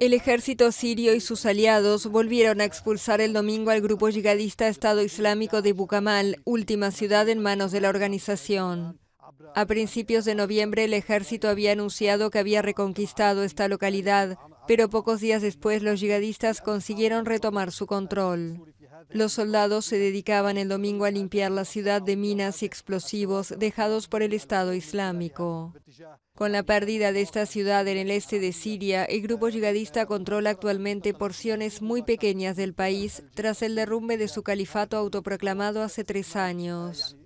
El ejército sirio y sus aliados volvieron a expulsar el domingo al grupo yihadista Estado Islámico de Bucamal, última ciudad en manos de la organización. A principios de noviembre el ejército había anunciado que había reconquistado esta localidad, pero pocos días después los yihadistas consiguieron retomar su control. Los soldados se dedicaban el domingo a limpiar la ciudad de minas y explosivos dejados por el Estado Islámico. Con la pérdida de esta ciudad en el este de Siria, el grupo yihadista controla actualmente porciones muy pequeñas del país tras el derrumbe de su califato autoproclamado hace tres años.